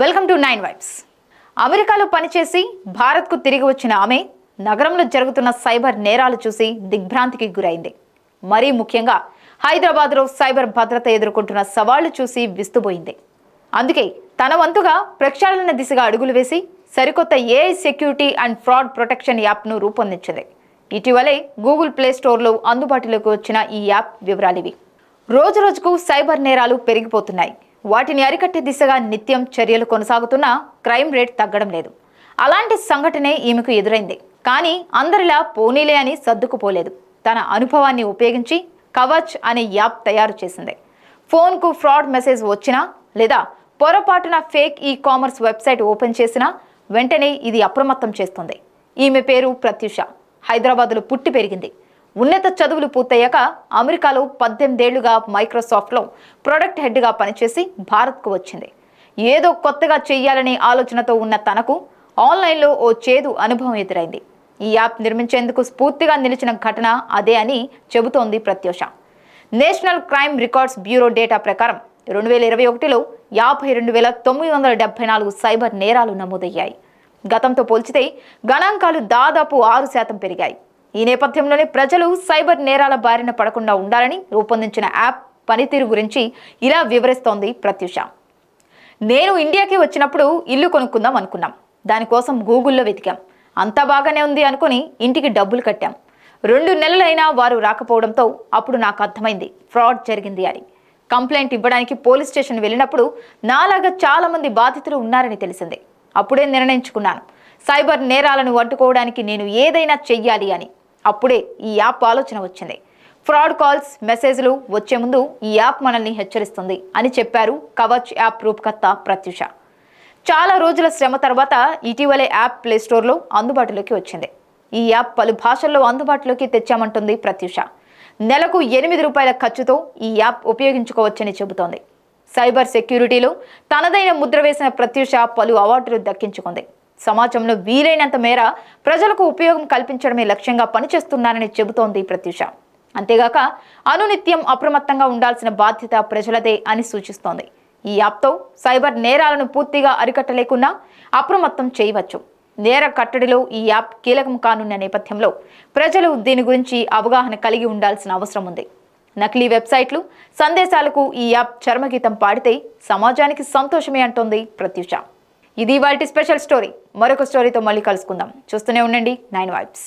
welcome to nine vibes అమెరికాలో పనిచేసి భారత్కు తిరిగి వచ్చిన ఆమె నగరంలో జరుగుతున్న సైబర్ నేరాలు చూసి దిగ్భ్రాంతికి గురైంది మరీ ముఖ్యంగా హైదరాబాద్లో సైబర్ భద్రత ఎదుర్కొంటున్న సవాళ్లు చూసి విస్తుపోయింది అందుకే తన వంతుగా ప్రక్షాళన దిశగా అడుగులు వేసి సరికొత్త AI security and fraud protection యాప్ను రూపొందించింది ఇటీవలే గూగుల్ ప్లే స్టోర్లో అందుబాటులోకి వచ్చిన ఈ యాప్ వివరాలివి రోజురోజుకు సైబర్ నేరాలు పెరిగిపోతున్నాయి వాటిని అరికట్టే దిశగా నిత్యం చర్యలు కొనసాగుతున్నా క్రైమ్ రేట్ తగ్గడం లేదు అలాంటి సంఘటనే ఈమెకు ఎదురైంది కానీ అందరిలా పోనీలే అని సర్దుకుపోలేదు తన అనుభవాన్ని ఉపయోగించి కవచ్ అనే యాప్ తయారు చేసింది ఫోన్కు ఫ్రాడ్ మెసేజ్ వచ్చినా లేదా పొరపాటున fake e commerce website open చేసినా వెంటనే ఇది అప్రమత్తం చేస్తుంది ఈమె పేరు ప్రత్యూష హైదరాబాద్లో పుట్టి పెరిగింది ఉన్నత చదువులు పూర్తయ్యాక అమెరికాలో పద్దెనిమిదేళ్లుగా మైక్రోసాఫ్ట్లో ప్రొడక్ట్ హెడ్గా పనిచేసి భారత్కు వచ్చింది ఏదో కొత్తగా చేయాలనే ఆలోచనతో ఉన్న తనకు ఆన్లైన్లో ఓ చేదు అనుభవం ఎదురైంది ఈ యాప్ నిర్మించేందుకు స్ఫూర్తిగా నిలిచిన ఘటన అదే అని చెబుతోంది Pratyusha national crime records bureau data ప్రకారం రెండు వేల ఇరవై ఒకటిలో యాభై రెండు వేల తొమ్మిది వందల డెబ్బై నాలుగు సైబర్ నేరాలు నమోదయ్యాయి గతంతో పోల్చితే గణాంకాలు దాదాపు ఆరు శాతం పెరిగాయి ఈ నేపథ్యంలోనే ప్రజలు సైబర్ నేరాల బారిన పడకుండా ఉండాలని రూపొందించిన యాప్ పనితీరు గురించి ఇలా వివరిస్తోంది ప్రత్యూష నేను ఇండియాకి వచ్చినప్పుడు ఇల్లు కొనుక్కుందాం అనుకున్నాం దానికోసం గూగుల్లో వెతికాం అంతా బాగానే ఉంది అనుకుని ఇంటికి డబ్బులు కట్టాం రెండు నెలలైనా వారు రాకపోవడంతో అప్పుడు నాకు అర్థమైంది ఫ్రాడ్ జరిగింది అని కంప్లైంట్ ఇవ్వడానికి పోలీస్ స్టేషన్ వెళ్ళినప్పుడు నాలాగా చాలామంది బాధితులు ఉన్నారని తెలిసింది అప్పుడే నిర్ణయించుకున్నాను సైబర్ నేరాలను అడ్డుకోవడానికి నేను ఏదైనా చెయ్యాలి అని అప్పుడే ఈ యాప్ ఆలోచన వచ్చింది ఫ్రాడ్ కాల్స్ మెసేజ్లు వచ్చే ముందు ఈ యాప్ మనల్ని హెచ్చరిస్తుంది అని చెప్పారు కవచ్ యాప్ రూపకర్త ప్రత్యుష చాలా రోజుల శ్రమ తర్వాత ఇటీవలే యాప్ ప్లేస్టోర్లో అందుబాటులోకి వచ్చింది ఈ యాప్ పలు భాషల్లో అందుబాటులోకి తెచ్చామంటుంది ప్రత్యుష నెలకు ఎనిమిది రూపాయల ఖర్చుతో ఈ యాప్ ఉపయోగించుకోవచ్చని చెబుతోంది సైబర్ సెక్యూరిటీలో తనదైన ముద్ర వేసిన ప్రత్యుష పలు అవార్డులు దక్కించుకుంది సమాజంలో వీలైనంత మేర ప్రజలకు ఉపయోగం కల్పించడమే లక్ష్యంగా పనిచేస్తున్నానని చెబుతోంది ప్రత్యూష అంతేగాక అనునిత్యం అప్రమత్తంగా ఉండాల్సిన బాధ్యత ప్రజలదే అని సూచిస్తోంది ఈ యాప్తో సైబర్ నేరాలను పూర్తిగా అరికట్టలేకున్నా అప్రమత్తం చేయవచ్చు నేర కట్టడిలో ఈ యాప్ కీలకం కానున్న నేపథ్యంలో ప్రజలు దీని గురించి అవగాహన కలిగి ఉండాల్సిన అవసరం ఉంది నకిలీ వెబ్సైట్లు సందేశాలకు ఈ యాప్ చర్మగీతం పాడితే సమాజానికి సంతోషమే అంటోంది ప్రత్యూష ఇది వాళ్ళ స్పెషల్ స్టోరీ మరొక స్టోరీతో మళ్ళీ కలుసుకుందాం చూస్తూనే ఉండండి నైన్ వైబ్స్